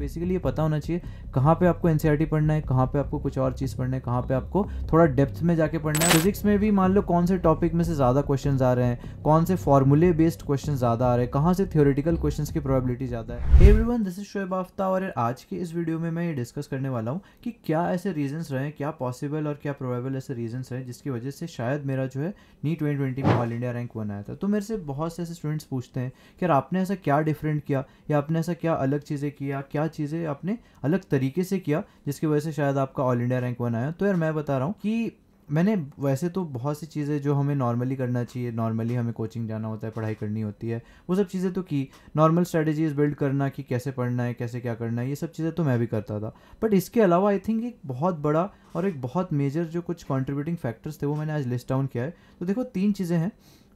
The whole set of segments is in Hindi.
बेसिकली ये पता होना चाहिए कहाँ पे आपको एनसीईआरटी पढ़ना है कहाँ पे आपको कुछ और चीज़ पढ़ना है कहाँ पे आपको थोड़ा डेप्थ में जाके पढ़ना है फिजिक्स में भी मान लो कौन से टॉपिक में से ज़्यादा क्वेश्चन आ रहे हैं कौन से फॉर्मूले बेस्ड क्वेश्चन ज़्यादा आ रहे हैं कहाँ से थियोरिटिकल क्वेश्चन की प्रॉबिलिटी ज़्यादा है everyone this is Shoaib Aftab और आज के इस वीडियो में मैं ये डिस्कस करने वाला हूँ कि क्या ऐसे रीजन्स रहे हैं क्या पॉसिबल और क्या प्रोबेबल ऐसे रीजन्स रहे जिसकी वजह से शायद मेरा जो है नी ट्वेंटी में ऑल इंडिया रैंक वन आया था तो मेरे से बहुत से ऐसे स्टूडेंट्स पूछते हैं कि यार आपने ऐसा क्या डिफरेंट किया या आपने ऐसा क्या अलग चीज़ें किया क्या चीज़ें आपने अलग तरीके से किया जिसकी वजह से शायद आपका ऑल इंडिया रैंक वन आया तो यार मैं बता रहा हूँ कि मैंने वैसे तो बहुत सी चीज़ें जो हमें नॉर्मली करना चाहिए नॉर्मली हमें कोचिंग जाना होता है पढ़ाई करनी होती है वो सब चीज़ें तो की नॉर्मल स्ट्रेटजीज बिल्ड करना कि कैसे पढ़ना है कैसे क्या करना है ये सब चीज़ें तो मैं भी करता था बट इसके अलावा आई थिंक एक बहुत बड़ा और एक बहुत मेजर जो कुछ कॉन्ट्रीब्यूटिंग फैक्टर्स थे वो मैंने आज लिस्ट डाउन किया है तो देखो तीन चीज़ें हैं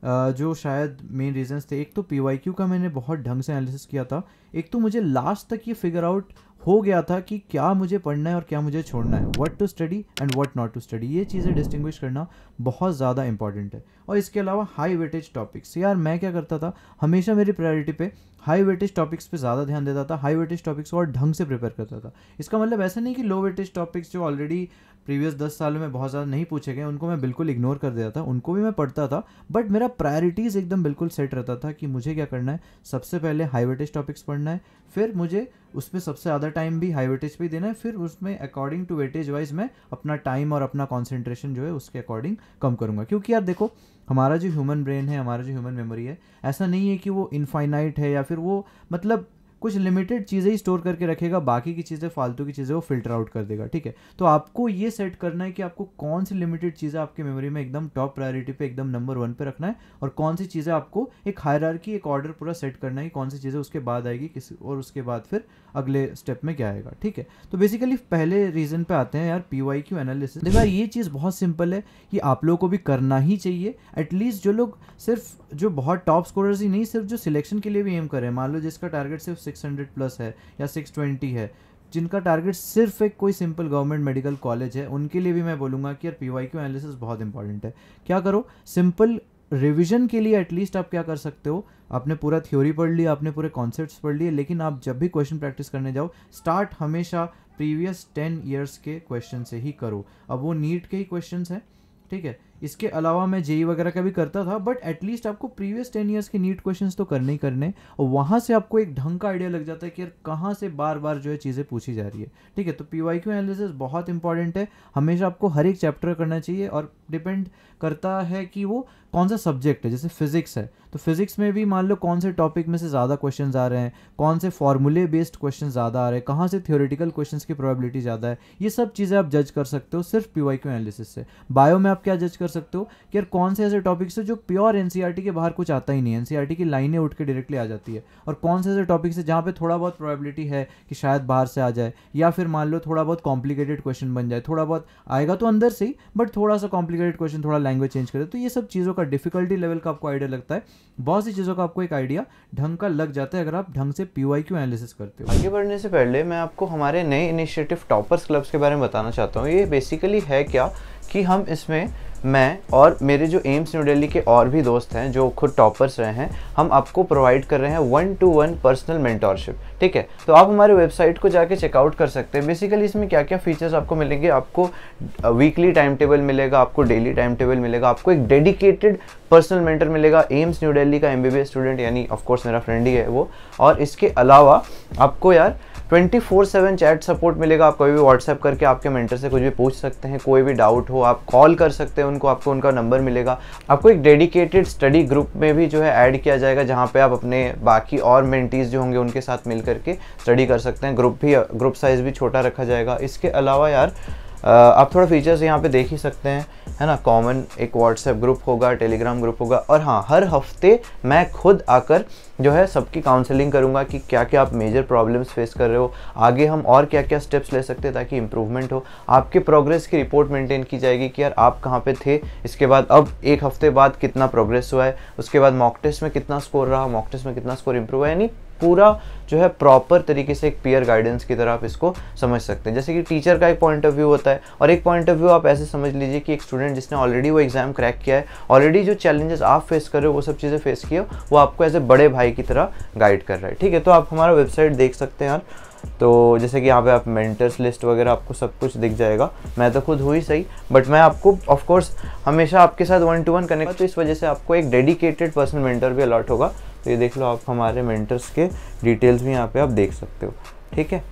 जो शायद मेन रीजंस थे एक तो पी का मैंने बहुत ढंग से एनालिसिस किया था एक तो मुझे लास्ट तक ये फिगर आउट हो गया था कि क्या मुझे पढ़ना है और क्या मुझे छोड़ना है what to study and what not to study ये चीज़ें डिस्टिंग्विश करना बहुत ज़्यादा इंपॉर्टेंट है और इसके अलावा हाई वेटेज टॉपिक्स यार मैं क्या करता था हमेशा मेरी प्रायोरिटी पे हाई वेटेज टॉपिक्स पे ज़्यादा ध्यान देता था हाई वेटेज टॉपिक्स और ढंग से प्रिपेयर करता था इसका मतलब ऐसा नहीं कि लो वेटेज टॉपिक्स जो ऑलरेडी प्रीवियस दस सालों में बहुत ज़्यादा नहीं पूछे गए उनको मैं बिल्कुल इग्नोर कर देता था उनको भी मैं पढ़ता था बट मेरा प्रायोरिटीज़ एकदम बिल्कुल सेट रहता था कि मुझे क्या करना है सबसे पहले हाई वेटेज टॉपिक्स पढ़ना है फिर मुझे उसमें सबसे ज़्यादा टाइम भी हाई पर देना है फिर उसमें अकॉर्डिंग टू वेटेज वाइज मैं अपना टाइम और अपना कॉन्सेंट्रेशन जो है उसके अकॉर्डिंग कम करूँगा क्योंकि यार देखो हमारा जो ह्यूमन ब्रेन है हमारा जो ह्यूमन मेमोरी है ऐसा नहीं है कि वो इनफाइनाइट है या फिर वो मतलब कुछ लिमिटेड चीज़ें ही स्टोर करके रखेगा बाकी की चीज़ें फालतू की चीज़ें वो फिल्टर आउट कर देगा ठीक है तो आपको ये सेट करना है कि आपको कौन सी लिमिटेड चीज़ें आपकी मेमोरी में एकदम टॉप प्रायोरिटी पे एकदम नंबर वन पे रखना है और कौन सी चीज़ें आपको एक हायर एक ऑर्डर पूरा सेट करना है कि कौन सी चीज़ें उसके बाद आएगी किस और उसके बाद फिर अगले स्टेप में क्या आएगा ठीक है तो बेसिकली पहले रीज़न पे आते हैं यार पी वाई क्यू एनालिसिस देखो ये चीज़ बहुत सिंपल है कि आप लोगों को भी करना ही चाहिए एटलीस्ट जो लोग सिर्फ जो बहुत टॉप स्कोरर्स ही नहीं सिर्फ जो सिलेक्शन के लिए भी एम करें मान लो जिसका टारगेट सिर्फ सिक्स हंड्रेड प्लस है या सिक्स ट्वेंटी है जिनका टारगेट सिर्फ एक कोई सिंपल गवर्नमेंट मेडिकल कॉलेज है उनके लिए भी मैं बोलूँगा कि यार पी वाई क्यू एनालिसिस बहुत इंपॉर्टेंट है क्या करो सिंपल रिविजन के लिए एटलीस्ट आप क्या कर सकते हो आपने पूरा थ्योरी पढ़ लिया आपने पूरे कॉन्सेप्ट्स पढ़ लिए लेकिन आप जब भी क्वेश्चन प्रैक्टिस करने जाओ स्टार्ट हमेशा प्रीवियस टेन ईयर्स के क्वेश्चन से ही करो अब वो नीट के ही क्वेश्चन हैं ठीक है इसके अलावा मैं जेई वगैरह का भी करता था बट एटलीस्ट आपको प्रीवियस टेन ईयर्स के नीट क्वेश्चन तो करने ही करने और वहाँ से आपको एक ढंग का आइडिया लग जाता है कि यार कहाँ से बार बार जो है चीज़ें पूछी जा रही है ठीक है तो पी वाई क्यू एनालिसिस बहुत इंपॉर्टेंट है हमेशा आपको हर एक चैप्टर करना चाहिए और डिपेंड करता है कि वो कौन सा सब्जेक्ट है जैसे फिजिक्स है तो फिजिक्स में भी मान लो कौन से टॉपिक में से ज़्यादा क्वेश्चन आ रहे हैं कौन से फॉर्मूले बेस्ड क्वेश्चन ज़्यादा आ रहे हैं कहाँ से थियोरिटिकल क्वेश्चन की प्रोबेबिलिटी ज़्यादा है ये सब चीज़ें आप जज कर सकते हो सिर्फ पी वाई क्यू एनालिसिस से बायो में आप क्या जज कर कर सकते हो कि यार कौन से ऐसे टॉपिक्स है जो प्योर एन e के बाहर कुछ आता ही नहीं है एन e की लाइनें उठ के डायरेक्टली आ जाती है और कौन से ऐसे टॉपिक्स है जहाँ पर थोड़ा बहुत प्रोबेबिलिटी है कि शायद बाहर से आ जाए या फिर मान लो थोड़ा बहुत कॉम्प्लिकेटेड क्वेश्चन बन जाए थोड़ा बहुत आएगा तो अंदर से ही बट थोड़ा सा कॉम्प्लिकेटेड क्वेश्चन थोड़ा लैंग्वेज चेंज करे तो ये सब चीज़ों का डिफिकल्टी लेवल का आपको आइडिया लगता है बहुत सी चीज़ों का आपको एक आइडिया ढंग का लग जाता है अगर आप ढंग से पी क्यू एनालिसिस करते हो आगे बढ़ने से पहले मैं आपको हमारे नए इनिशिएटिव टॉपर्स क्लब्स के बारे में बताना चाहता हूँ ये बेसिकली है क्या कि हम इसमें मैं और मेरे जो एम्स न्यू दिल्ली के और भी दोस्त हैं जो खुद टॉपर्स रहे हैं हम आपको प्रोवाइड कर रहे हैं one to one personal mentorship ठीक है तो आप हमारे वेबसाइट को जाके चेकआउट कर सकते हैं बेसिकली इसमें क्या क्या फीचर्स आपको मिलेंगे आपको वीकली टाइम टेबल मिलेगा आपको डेली टाइम टेबल मिलेगा आपको एक डेडिकेटेड पर्सनल मेंटर मिलेगा एम्स न्यू दिल्ली का एम स्टूडेंट यानी ऑफकोर्स मेरा फ्रेंड ही है वो और इसके अलावा आपको यार twenty four seven chat support मिलेगा आप कभी भी व्हाट्सएप करके आपके मेंटर से कुछ भी पूछ सकते हैं कोई भी डाउट हो आप कॉल कर सकते हैं उनको आपको उनका नंबर मिलेगा आपको एक डेडिकेटेड स्टडी ग्रुप में भी जो है ऐड किया जाएगा जहाँ पे आप अपने बाकी और मेंटीज़ जो होंगे उनके साथ मिल करके स्टडी कर सकते हैं ग्रुप भी ग्रुप साइज़ भी छोटा रखा जाएगा इसके अलावा यार आप थोड़ा फीचर्स यहाँ पे देख ही सकते हैं है ना कॉमन एक व्हाट्सएप ग्रुप होगा टेलीग्राम ग्रुप होगा और हाँ हर हफ्ते मैं खुद आकर जो है सबकी काउंसलिंग करूँगा कि क्या क्या आप मेजर प्रॉब्लम्स फेस कर रहे हो आगे हम और क्या क्या स्टेप्स ले सकते हैं ताकि इम्प्रूवमेंट हो आपके प्रोग्रेस की रिपोर्ट मेंटेन की जाएगी कि यार आप कहाँ पे थे इसके बाद अब एक हफ्ते बाद कितना प्रोग्रेस हुआ है उसके बाद मॉक टेस्ट में कितना स्कोर रहा मॉक टेस्ट में कितना स्कोर इम्प्रूव है यानी पूरा जो है प्रॉपर तरीके से एक पीयर गाइडेंस की तरह आप इसको समझ सकते हैं जैसे कि टीचर का एक पॉइंट ऑफ व्यू होता है और एक पॉइंट ऑफ व्यू आप ऐसे समझ लीजिए कि एक स्टूडेंट जिसने ऑलरेडी वो एग्ज़ाम क्रैक किया है ऑलरेडी जो चैलेंजेस आप फेस कर रहे हो वो सब चीज़ें फेस किए वो आपको एज ए बड़े भाई की तरह गाइड कर रहा है ठीक है तो आप हमारा वेबसाइट देख सकते हैं यार तो जैसे कि यहाँ पे आप मेंटर्स लिस्ट वगैरह आपको सब कुछ दिख जाएगा मैं तो खुद हुई सही बट मैं आपको ऑफ कोर्स हमेशा आपके साथ वन टू वन कनेक्ट तो इस वजह से आपको एक डेडिकेटेड पर्सनल मेंटर भी अलॉट होगा तो ये देख लो आप हमारे मेंटर्स के डिटेल्स भी यहाँ पे आप देख सकते हो ठीक है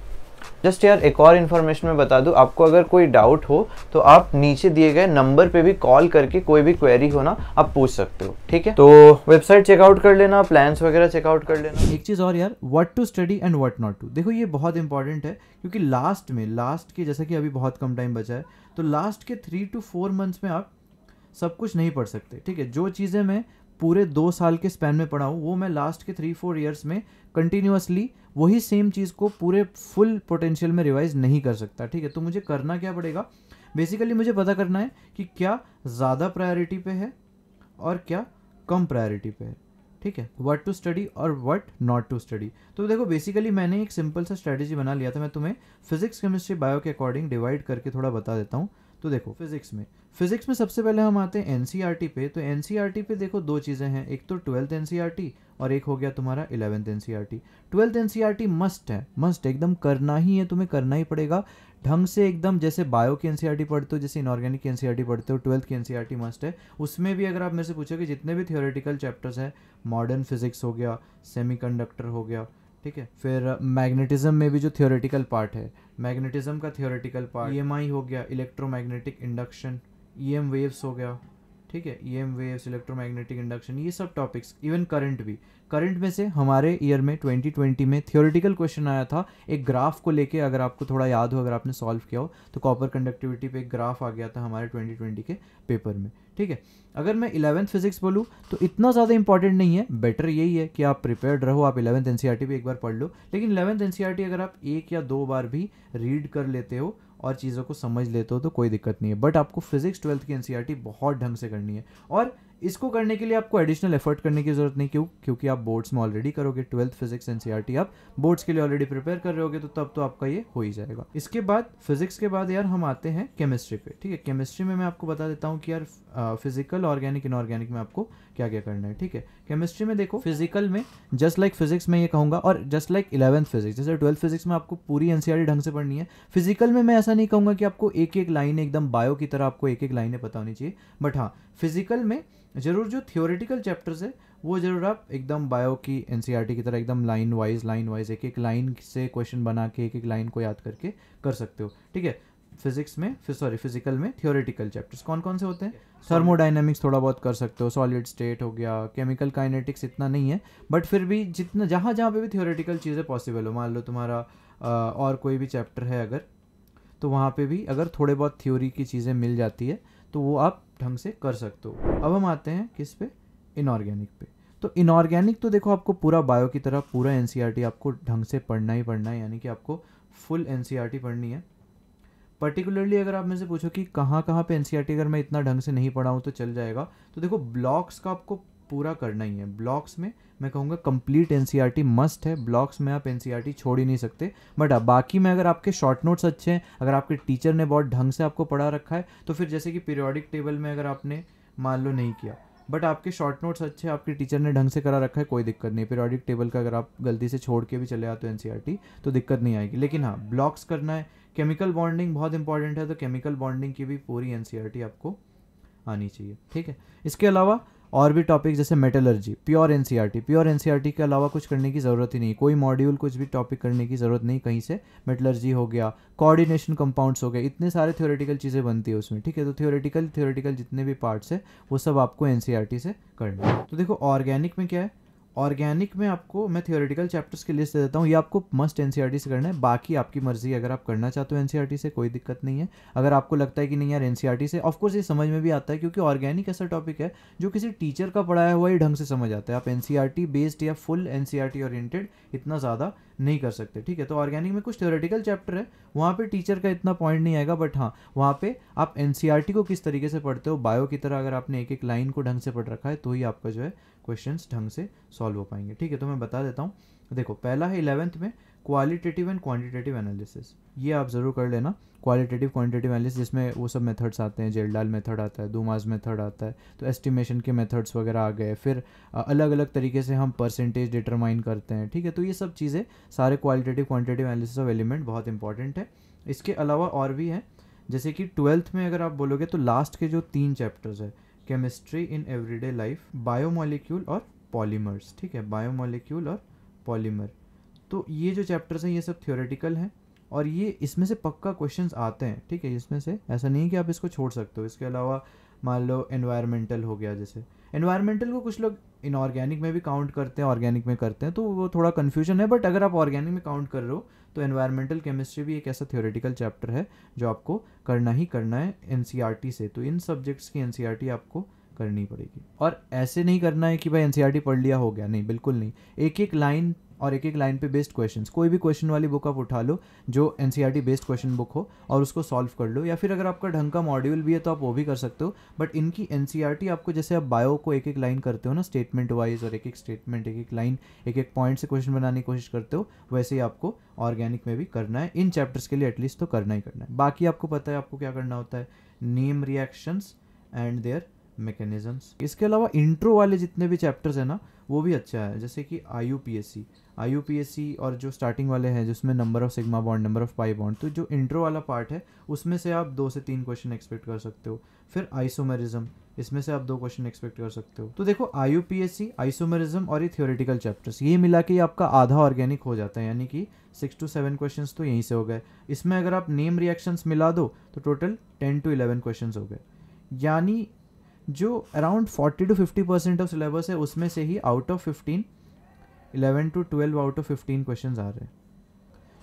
जस्ट यार एक और इन्फॉर्मेशन मैं बता दूँ आपको अगर कोई डाउट हो तो आप नीचे दिए गए नंबर पे भी कॉल करके कोई भी क्वेरी हो ना आप पूछ सकते हो ठीक है तो वेबसाइट चेकआउट कर लेना प्लान्स वगैरह चेकआउट कर लेना एक चीज़ और यार what to study and what not to देखो ये बहुत इंपॉर्टेंट है क्योंकि लास्ट में लास्ट के जैसा कि अभी बहुत कम टाइम बचा है तो लास्ट के थ्री टू फोर मंथ्स में आप सब कुछ नहीं पढ़ सकते ठीक है जो चीज़ें मैं पूरे दो साल के स्पैन में पढ़ा हूँ वो मैं लास्ट के थ्री फोर ईयर्स में कंटिन्यूसली वही सेम चीज़ को पूरे फुल पोटेंशियल में रिवाइज नहीं कर सकता ठीक है तो मुझे करना क्या पड़ेगा बेसिकली मुझे पता करना है कि क्या ज़्यादा प्रायोरिटी पे है और क्या कम प्रायोरिटी पे है ठीक है व्हाट टू स्टडी और व्हाट नॉट टू स्टडी तो देखो बेसिकली मैंने एक सिंपल सा स्ट्रेटेजी बना लिया था मैं तुम्हें फिजिक्स केमिस्ट्री बायो के अकॉर्डिंग डिवाइड करके थोड़ा बता देता हूँ तो देखो फिजिक्स में फिजिक्स में सबसे पहले हम आते हैं एन e पे तो एन e पे देखो दो चीज़ें हैं एक तो ट्वेल्थ एन e और एक हो गया तुम्हारा eleventh N twelfth N must है मस्ट एकदम करना ही है तुम्हें करना ही पड़ेगा ढंग से एकदम जैसे बायो की एन पढ़ते हो जैसे इनऑर्गेनिक की एन पढ़ते हो ट्वेल्थ की एन मस्ट है उसमें भी अगर आप मेरे से पूछोगे जितने भी थियोरेटिकल चैप्टर्स हैं मॉडर्न फिजिक्स हो गया सेमीकंडक्टर हो गया ठीक है फिर मैग्नेटिज्म में भी जो थियोरेटिकल पार्ट है मैग्नेटिज्म का थियोरेटिकल पार्ट ई हो गया electromagnetic induction E M waves हो गया ठीक है E M waves electromagnetic induction ये सब टॉपिक्स इवन करंट भी करंट में से हमारे ईयर में 2020 में थियोरिटिकल क्वेश्चन आया था एक ग्राफ को लेके अगर आपको थोड़ा याद हो अगर आपने सॉल्व किया हो तो कॉपर कंडक्टिविटी पे एक ग्राफ आ गया था हमारे 2020 के पेपर में ठीक है अगर मैं इलेवंथ फिजिक्स बोलूँ तो इतना ज़्यादा इंपॉर्टेंट नहीं है बेटर यही है कि आप प्रिपेयर्ड रहो आप इलेवंथ एन भी एक बार पढ़ लो लेकिन इलेवंथ एन e अगर आप एक या दो बार भी रीड कर लेते हो और चीज़ों को समझ लेते हो तो कोई दिक्कत नहीं है बट आपको फिजिक्स ट्वेल्थ की एन e बहुत ढंग से करनी है और इसको करने के लिए आपको एडिशनल एफर्ट करने की जरूरत नहीं क्यों क्योंकि आप बोर्ड्स में ऑलरेडी करोगे ट्वेल्थ फिजिक्स एन आप बोर्ड्स के लिए ऑलरेडी प्रिपेयर कर रहे होगे तो तब तो आपका ये हो ही जाएगा इसके बाद फिजिक्स के बाद यार हम आते हैं केमिस्ट्री पे ठीक है केमिस्ट्री में मैं आपको बता देता हूँ कि यार फिजिकल ऑर्गेनिक इनऑर्गेनिक में आपको क्या क्या करना है ठीक है केमिस्ट्री में देखो फिजिकल में जस्ट लाइक फिजिक्स में ये कहूंगा और जस्ट लाइक इलेवंथ फिजिक्स जैसे ट्वेल्थ फिजिक्स में आपको पूरी एनसीआर e ढंग से पढ़नी है फिजिकल में मैं ऐसा नहीं कहूँगा कि आपको एक एक लाइन एकदम बायो की तरह आपको एक एक लाइनें पता होनी चाहिए बट हाँ फिजिकल में ज़रूर जो थियोरेटिकल चैप्टर्स है वो ज़रूर आप एकदम बायो की एन की तरह एकदम लाइन वाइज लाइन वाइज एक एक लाइन से क्वेश्चन बना के एक एक लाइन को याद करके कर सकते हो ठीक है फिजिक्स में फिर सॉरी फिजिकल में थियोरेटिकल चैप्टर्स कौन कौन से होते हैं थर्मोडाइनमिक्स थोड़ा बहुत कर सकते हो सॉलिड स्टेट हो गया केमिकल काइनेटिक्स इतना नहीं है बट फिर भी जितना जहाँ जहाँ पे भी थियोरेटिकल चीज़ें पॉसिबल हो मान लो तुम्हारा आ, और कोई भी चैप्टर है अगर तो वहाँ पे भी अगर थोड़े बहुत थ्योरी की चीज़ें मिल जाती है तो वो आप ढंग से कर सकते हो अब हम आते हैं किस पे इनऑर्गेनिक पे तो इनऑर्गेनिक तो देखो आपको पूरा बायो की तरह पूरा एन e आपको ढंग से पढ़ना ही पढ़ना है यानी कि आपको फुल एन e पढ़नी है पर्टिकुलरली अगर आप मुझसे पूछो कि कहाँ कहाँ पे एन e अगर मैं इतना ढंग से नहीं पढ़ाऊँ तो चल जाएगा तो देखो ब्लॉक्स का आपको पूरा करना ही है ब्लॉक्स में मैं कहूँगा कंप्लीट एन मस्ट है ब्लॉक्स में आप एन e छोड़ ही नहीं सकते बट बाकी में अगर आपके शॉर्ट नोट्स अच्छे हैं अगर आपके टीचर ने बहुत ढंग से आपको पढ़ा रखा है तो फिर जैसे कि पीरियोडिक टेबल में अगर आपने मान लो नहीं किया बट आपके शॉर्ट नोट्स अच्छे आपके टीचर ने ढंग से करा रखा है कोई दिक्कत नहीं पीरियोडिक टेबल का अगर आप गलती से छोड़ के भी चले आते हो एन e तो दिक्कत नहीं आएगी लेकिन हाँ ब्लॉक्स करना है केमिकल बॉन्डिंग बहुत इंपॉर्टेंट है तो केमिकल बॉन्डिंग की भी पूरी एन e आपको आनी चाहिए ठीक है इसके अलावा और भी टॉपिक जैसे metallurgy pure N pure N के अलावा कुछ करने की ज़रूरत ही नहीं कोई मॉड्यूल कुछ भी टॉपिक करने की ज़रूरत नहीं कहीं से मेटलर्जी हो गया कोऑर्डिनेशन कंपाउंड्स हो गए इतने सारे थ्योरेटिकल चीज़ें बनती है उसमें ठीक है तो थ्योरेटिकल थ्योरेटिकल जितने भी पार्ट्स है वो सब आपको एन e से करना है तो देखो ऑर्गेनिक में क्या है ऑर्गेनिक में आपको मैं थियोरेटिकल चैप्टर्स की लिस्ट दे देता हूँ ये आपको मस्ट एन e से करना है बाकी आपकी मर्जी अगर आप करना चाहते हो एन e से कोई दिक्कत नहीं है अगर आपको लगता है कि नहीं यार एन e से ऑफकोर्स ये समझ में भी आता है क्योंकि ऑर्गेनिक ऐसा टॉपिक है जो किसी टीचर का पढ़ाया हुआ ही ढंग से समझ आता है आप एन बेस्ड या फुल एन ओरिएंटेड इतना ज़्यादा नहीं कर सकते ठीक है तो ऑर्गेनिक में कुछ थ्योरेटिकल चैप्टर है वहाँ पे टीचर का इतना पॉइंट नहीं आएगा बट हाँ वहाँ पे आप एन e को किस तरीके से पढ़ते हो बायो की तरह अगर आपने एक एक लाइन को ढंग से पढ़ रखा है तो ही आपका जो है क्वेश्चन ढंग से सॉल्व हो पाएंगे ठीक है तो मैं बता देता हूँ देखो पहला है इलेवंथ में क्वालिटेटिव एंड क्वान्टिटेटिव एनालिसिस ये आप ज़रूर कर लेना क्वालिटेटिव क्वान्टिटिव एनालिसिस जिसमें वो सब मेथड्स आते हैं जेलडाल मेथड आता है दुमाज मेथड आता है तो एस्टिमेशन के मेथड्स वगैरह आ गए फिर अलग अलग तरीके से हम परसेंटेज डिटरमाइन करते हैं ठीक है तो ये सब चीज़ें सारे qualitative quantitative analysis of element बहुत इंपॉर्टेंट है इसके अलावा और भी हैं जैसे कि ट्वेल्थ में अगर आप बोलोगे तो लास्ट के जो तीन चैप्टर्स है chemistry in everyday life biomolecule और पॉलीमर्स ठीक है बायोमोलिक्यूल और पॉलीमर तो ये जो चैप्टर्स हैं ये सब थियोरेटिकल हैं और ये इसमें से पक्का क्वेश्चन आते हैं ठीक है इसमें से ऐसा नहीं है कि आप इसको छोड़ सकते हो इसके अलावा मान लो इन्वायरमेंटल हो गया जैसे इन्वायरमेंटल को कुछ लोग इनऑर्गेनिक में भी काउंट करते हैं ऑर्गेनिक में करते हैं तो वो थोड़ा कन्फ्यूजन है बट अगर आप ऑर्गेनिक में काउंट कर रहे हो तो एन्वायरमेंटल केमिस्ट्री भी एक ऐसा थियोरेटिकल चैप्टर है जो आपको करना ही करना है एन e से तो इन सब्जेक्ट्स की एन e आपको करनी पड़ेगी और ऐसे नहीं करना है कि भाई एन e पढ़ लिया हो गया नहीं बिल्कुल नहीं एक एक लाइन और एक एक लाइन पे बेस्ड क्वेश्चंस कोई भी क्वेश्चन वाली बुक आप उठा लो जो एन बेस्ड क्वेश्चन बुक हो और उसको सॉल्व कर लो या फिर अगर आपका ढंग का मॉड्यूल भी है तो आप वो भी कर सकते हो बट इनकी एन e आपको जैसे आप बायो को एक एक लाइन करते हो ना स्टेटमेंट वाइज और एक एक स्टेटमेंट एक एक लाइन एक एक पॉइंट से क्वेश्चन बनाने की कोशिश करते हो वैसे ही आपको ऑर्गेनिक में भी करना है इन चैप्टर्स के लिए एटलीस्ट तो करना ही करना है बाकी आपको पता है आपको क्या करना होता है name reactions and their mechanism इसके अलावा इंट्रो वाले जितने भी चैप्टर्स हैं ना वो भी अच्छा है जैसे कि I U P S C I और जो स्टार्टिंग वाले हैं जिसमें number of sigma bond number of pi bond तो जो इंट्रो वाला पार्ट है उसमें से आप दो से तीन क्वेश्चन एक्सपेक्ट कर सकते हो फिर आइसोमेरिज्म इसमें से आप दो क्वेश्चन एक्सपेक्ट कर सकते हो तो देखो आई यू आइसोमेरिज्म और ये थियोरिटिकल चैप्टर्स ये मिला के आपका आधा ऑर्गेनिक हो जाता है यानी कि सिक्स टू सेवन क्वेश्चन तो यहीं से हो गए इसमें अगर आप नेम रिएक्शन मिला दो तो total ten to eleven question हो गए यानी जो around forty to fifty percent of syllabus है उसमें से ही out of fifteen eleven to twelve out of fifteen question आ रहे हैं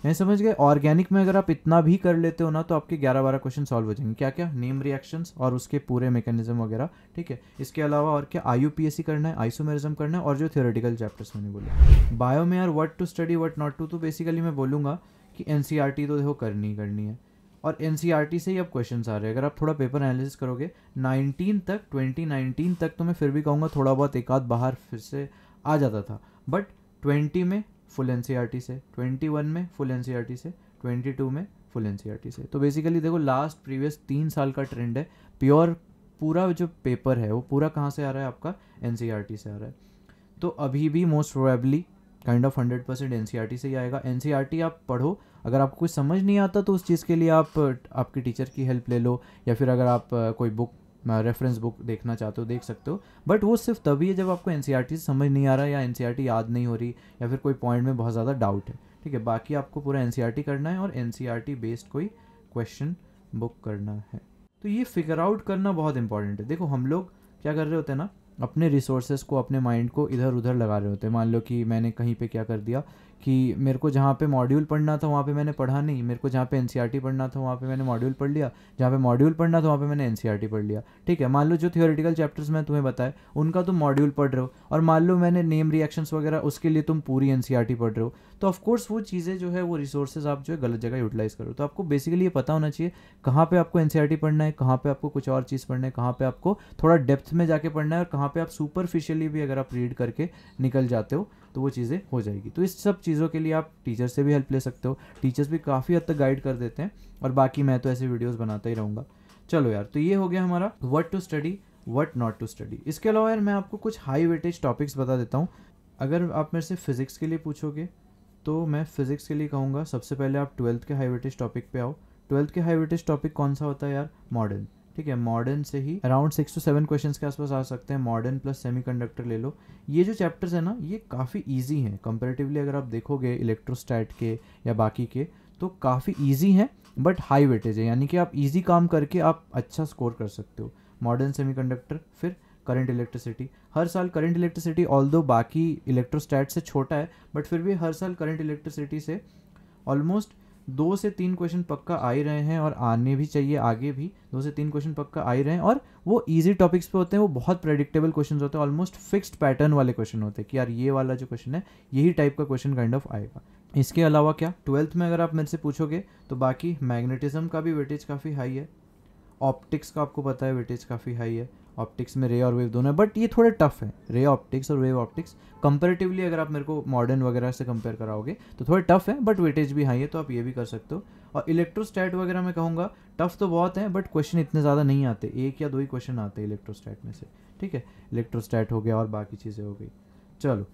नहीं समझ गए ऑर्गेनिक में अगर आप इतना भी कर लेते हो ना तो आपके ग्यारह बारह क्वेश्चन सॉल्व हो जाएंगे क्या क्या नेम रिएक्शंस और उसके पूरे मेकेनिज्म वगैरह ठीक है इसके अलावा और क्या आई करना है आइसोमेरिज्म करना है और जो थियोरेटिकल चैप्टर्स मैंने बोले बायो में are what to study what not to तो बेसिकली मैं बोलूँगा कि एन e तो देखो करनी ही करनी है और एन e से ही अब क्वेश्चन आ रहे हैं अगर आप थोड़ा पेपर एनालिसिस करोगे 19 तक 2019 तक तो मैं फिर भी कहूँगा थोड़ा बहुत एक आध बाहर फिर से आ जाता था बट ट्वेंटी में फुल एन e से ट्वेंटी वन में फुल एन e से ट्वेंटी टू में फुल एन e से तो बेसिकली देखो लास्ट प्रीवियस तीन साल का ट्रेंड है प्योर पूरा जो पेपर है वो पूरा कहाँ से आ रहा है आपका एन से आ रहा है तो अभी भी most probably kind of hundred percent N से ही आएगा एन आप पढ़ो अगर आपको कुछ समझ नहीं आता तो उस चीज़ के लिए आप आपके टीचर की हेल्प ले लो या फिर अगर आप कोई बुक रेफरेंस बुक देखना चाहते हो देख सकते हो बट वो सिर्फ तभी है जब आपको एन e समझ नहीं आ रहा या एन e याद नहीं हो रही या फिर कोई पॉइंट में बहुत ज़्यादा डाउट है ठीक है बाकी आपको पूरा एन e करना है और एन बेस्ड कोई क्वेश्चन बुक करना है तो ये फिगर आउट करना बहुत इंपॉर्टेंट है देखो हम लोग क्या कर रहे होते हैं ना अपने रिसोर्सेज को अपने माइंड को इधर उधर लगा रहे होते हैं मान लो कि मैंने कहीं पे क्या कर दिया कि मेरे को जहाँ पे मॉड्यूल पढ़ना था वहाँ पे मैंने पढ़ा नहीं मेरे को जहाँ पे एन e पढ़ना था वहाँ पे मैंने मॉड्यूल पढ़ लिया जहाँ पे मॉड्यूल पढ़ना था वहाँ पे मैंने एन e पढ़ लिया ठीक है मान लो जो थियोरिटिकल चैप्टर्स मैं तुम्हें बताए उनका तुम मॉड्यूल पढ़ रहे हो और मान लो मैंने नेम रिएक्शंस वगैरह उसके लिए तुम पूरी एन e पढ़ रहे हो तो ऑफकोर्स वो चीज़ें जो है वो रिसोर्सेज आप जो है गलत जगह यूटिलाइज़ करो तो आपको बेसिकली ये पता होना चाहिए कहाँ पर आपको एन पढ़ना है कहाँ पर आपको कुछ और चीज़ पढ़ना है कहाँ पर आपको थोड़ा डेप्थ में जाके पढ़ना है और कहाँ पर आप सुपरफिशियली भी अगर आप रीड करके निकल जाते हो तो वो चीज़ें हो जाएगी तो इस सब चीज़ों के लिए आप टीचर से भी हेल्प ले सकते हो टीचर्स भी काफ़ी हद तक गाइड कर देते हैं और बाकी मैं तो ऐसे वीडियोज़ बनाता ही रहूँगा चलो यार तो ये हो गया हमारा what to study what not to study इसके अलावा यार मैं आपको कुछ हाई वेटेज टॉपिक्स बता देता हूँ अगर आप मेरे से फिज़िक्स के लिए पूछोगे तो मैं फ़िज़िक्स के लिए कहूँगा सबसे पहले आप ट्वेल्थ के हाई वेटेज टॉपिक पे आओ ट्वेल्थ के हाई वेटेज टॉपिक कौन सा होता है यार मॉडर्न ठीक है मॉडर्न से ही around six to seven question के आसपास आ सकते हैं मॉडर्न प्लस कंडक्टर ले लो ये जो चैप्टर्स हैं ना ये काफ़ी ईजी हैं कंपेरेटिवली अगर आप देखोगे इलेक्ट्रोस्टैट के या बाकी के तो काफ़ी ईजी हैं बट हाई वेटेज है यानी कि आप ईजी काम करके आप अच्छा स्कोर कर सकते हो मॉडर्न सेमीकंडक्टर फिर करंट इलेक्ट्रिसिटी हर साल करंट इलेक्ट्रिसिटी ऑल दो बाकी इलेक्ट्रोस्टैट से छोटा है बट फिर भी हर साल करंट इलेक्ट्रिसिटी से ऑलमोस्ट दो से तीन क्वेश्चन पक्का आ ही रहे हैं और आने भी चाहिए आगे भी दो से तीन क्वेश्चन पक्का आ ही रहे हैं और वो ईजी टॉपिक्स पे होते हैं वो बहुत प्रेडिक्टेबल क्वेश्चन होते हैं ऑलमोस्ट फिक्स्ड पैटर्न वाले क्वेश्चन होते हैं कि यार ये वाला जो क्वेश्चन है यही टाइप का क्वेश्चन काइंड ऑफ आएगा इसके अलावा क्या ट्वेल्थ में अगर आप मेरे से पूछोगे तो बाकी मैग्नेटिज्म का भी वेटेज काफ़ी हाई है ऑप्टिक्स का आपको पता है वेटेज काफ़ी हाई है ऑप्टिक्स में रे और वेव दोनों है बट ये थोड़े टफ है रे ऑप्टिक्स और वेव ऑप्टिक्स कंपेरेटिवली अगर आप मेरे को मॉडर्न वगैरह से कंपेयर कराओगे तो थोड़े टफ है बट वेटेज भी हाई है तो आप ये भी कर सकते हो और इलेक्ट्रोस्टैट वगैरह मैं कहूँगा टफ तो बहुत है बट क्वेश्चन इतने ज़्यादा नहीं आते एक या दो ही क्वेश्चन आते हैं इलेक्ट्रोस्टैट में से ठीक है इलेक्ट्रोस्टैट हो गया और बाकी चीज़ें हो गई चलो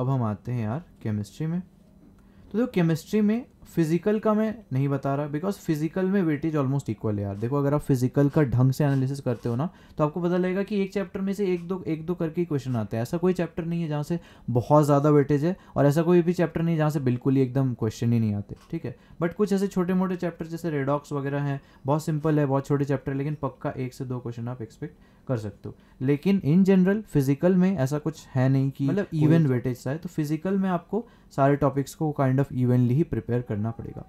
अब हम आते हैं यार केमिस्ट्री में तो देखो केमिस्ट्री में फिजिकल का मैं नहीं बता रहा बिकॉज फिजिकल में वेटेज ऑलमोस्ट इक्वल है यार देखो अगर आप फिजिकल का ढंग से एनालिसिस करते हो ना तो आपको पता लगेगा कि एक चैप्टर में से एक दो एक दो करके क्वेश्चन आते हैं ऐसा कोई चैप्टर नहीं है जहाँ से बहुत ज़्यादा वेटेज है और ऐसा कोई भी चैप्टर नहीं है जहाँ से बिल्कुल ही एकदम क्वेश्चन ही नहीं आते ठीक है बट कुछ ऐसे छोटे मोटे चैप्टर जैसे रेडॉक्स वगैरह हैं बहुत सिंपल है बहुत छोटे चैप्टर लेकिन पक्का एक से दो क्वेश्चन आप एक्सपेक्ट कर सकते हो लेकिन इन जनरल फिजिकल में ऐसा कुछ है नहीं कि मतलब इवन वेटेज सा है तो फिजिकल में आपको सारे टॉपिक्स को काइंड ऑफ इवेंटली ही प्रिपेयर करना पड़ेगा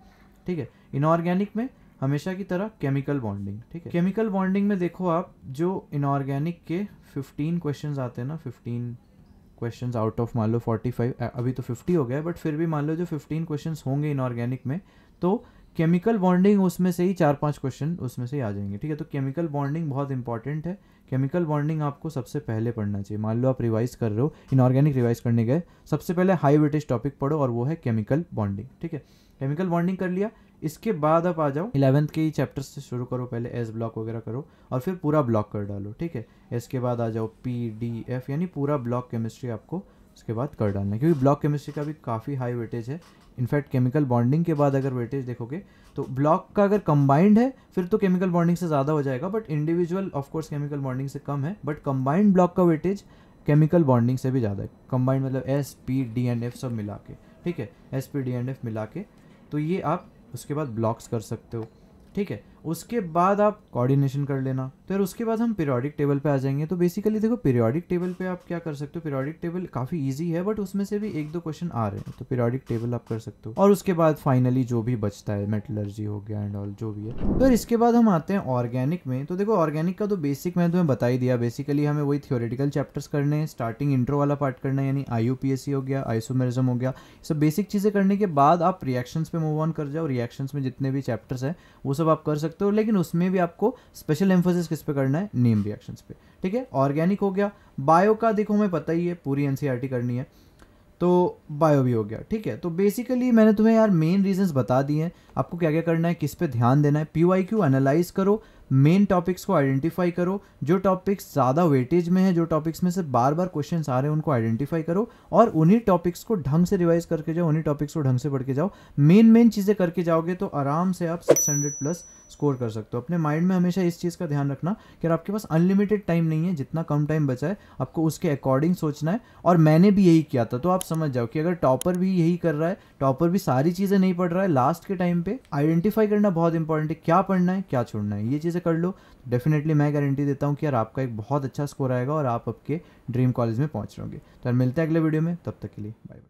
ठीक है इनऑर्गेनिक में हमेशा की तरह केमिकल बॉन्डिंग ठीक है केमिकल बॉन्डिंग में देखो आप जो इनऑर्गेनिक के 15 क्वेश्चंस आते हैं ना 15 क्वेश्चंस आउट ऑफ मान लो 45 अभी तो 50 हो गया बट फिर भी मान लो जो 15 क्वेश्चंस होंगे इनऑर्गेनिक में तो केमिकल बॉन्डिंग उसमें से ही चार पांच क्वेश्चन उसमें से ही आ जाएंगे ठीक है तो केमिकल बॉन्डिंग बहुत इंपॉर्टेंट है केमिकल बॉन्डिंग आपको सबसे पहले पढ़ना चाहिए मान लो आप रिवाइज कर रहे हो इनऑर्गेनिक रिवाइज करने गए सबसे पहले हाई वेटेज टॉपिक पढ़ो और वो है केमिकल बॉन्डिंग ठीक है केमिकल बॉन्डिंग कर लिया इसके बाद आप आ जाओ इलेवंथ के ही चैप्टर से शुरू करो पहले एस ब्लॉक वगैरह करो और फिर पूरा ब्लॉक कर डालो ठीक है इसके बाद आ जाओ पी डी एफ यानी पूरा ब्लॉक केमिस्ट्री आपको उसके बाद कर डालना है क्योंकि ब्लॉक केमिस्ट्री का भी काफ़ी हाई वेटेज है इनफैक्ट केमिकल बॉन्डिंग के बाद अगर वेटेज देखोगे तो ब्लॉक का अगर कंबाइंड है फिर तो केमिकल बॉन्डिंग से ज़्यादा हो जाएगा but individual of course chemical bonding से कम है बट कंबाइंड ब्लॉक का वेटेज केमिकल बॉन्डिंग से भी ज़्यादा है कंबाइंड मतलब S P D and F सब मिला के ठीक है S P D and F मिला के तो ये आप उसके बाद ब्लॉक्स कर सकते हो ठीक है उसके बाद आप कोऑर्डिनेशन कर लेना तो यार उसके बाद हम पीरियोडिक टेबल पे आ जाएंगे तो बेसिकली देखो पीरियोडिक टेबल पे आप क्या कर सकते हो पीरियोडिक टेबल काफ़ी ईजी है बट उसमें से भी एक दो क्वेश्चन आ रहे हैं तो पीरियोडिक टेबल आप कर सकते हो और उसके बाद फाइनली जो भी बचता है मेटलर्जी हो गया एंड ऑल जो भी है तो इसके बाद हम आते हैं ऑर्गेनिक में तो देखो ऑर्गेनिक का तो बेसिक मैंने तुम्हें बता ही दिया बेसिकली हमें वही थियोरेटिकल चैप्टर्स करने हैं स्टार्टिंग इंट्रो वाला पार्ट करना है यानी आई हो गया आइसोमेरिज्म हो गया सब बेसिक चीज़ें करने के बाद आप रिएक्शन पे मूव ऑन कर जाओ रिएक्शन में जितने भी चैप्टर्स है वो सब आप कर सकते सकते हो लेकिन उसमें भी आपको स्पेशल एम्फोसिस किस पे करना है नेम रिएक्शंस पे ठीक है ऑर्गेनिक हो गया बायो का देखो मैं पता ही है पूरी एन e करनी है तो बायो भी हो गया ठीक है तो बेसिकली मैंने तुम्हें यार मेन रीजंस बता दिए हैं आपको क्या क्या करना है किस पे ध्यान देना है पी वाई क्यू एनालाइज करो मेन टॉपिक्स को आइडेंटिफाई करो जो टॉपिक्स ज़्यादा वेटेज में है जो टॉपिक्स में से बार बार क्वेश्चन आ रहे हैं उनको आइडेंटिफाई करो और उन्हीं टॉपिक्स को ढंग से रिवाइज करके जाओ उन्हीं टॉपिक्स को ढंग से पढ़ के जाओ मेन मेन चीज़ें करके जाओगे तो आराम से आप सिक्स हंड्रेड प्लस स्कोर कर सकते हो अपने माइंड में हमेशा इस चीज़ का ध्यान रखना कि आपके पास अनलिमिटेड टाइम नहीं है जितना कम टाइम बचा है आपको उसके अकॉर्डिंग सोचना है और मैंने भी यही किया था तो आप समझ जाओ कि अगर टॉपर भी यही कर रहा है टॉपर भी सारी चीज़ें नहीं पढ़ रहा है लास्ट के टाइम पे आइडेंटिफाई करना बहुत इंपॉर्टेंट है क्या पढ़ना है क्या छोड़ना है ये चीज़ से कर लो डेफिनेटली मैं गारंटी देता हूँ कि यार आपका एक बहुत अच्छा स्कोर आएगा और आप आपके ड्रीम कॉलेज में पहुँच होंगे तो यार मिलते हैं अगले वीडियो में तब तक के लिए बाय बाय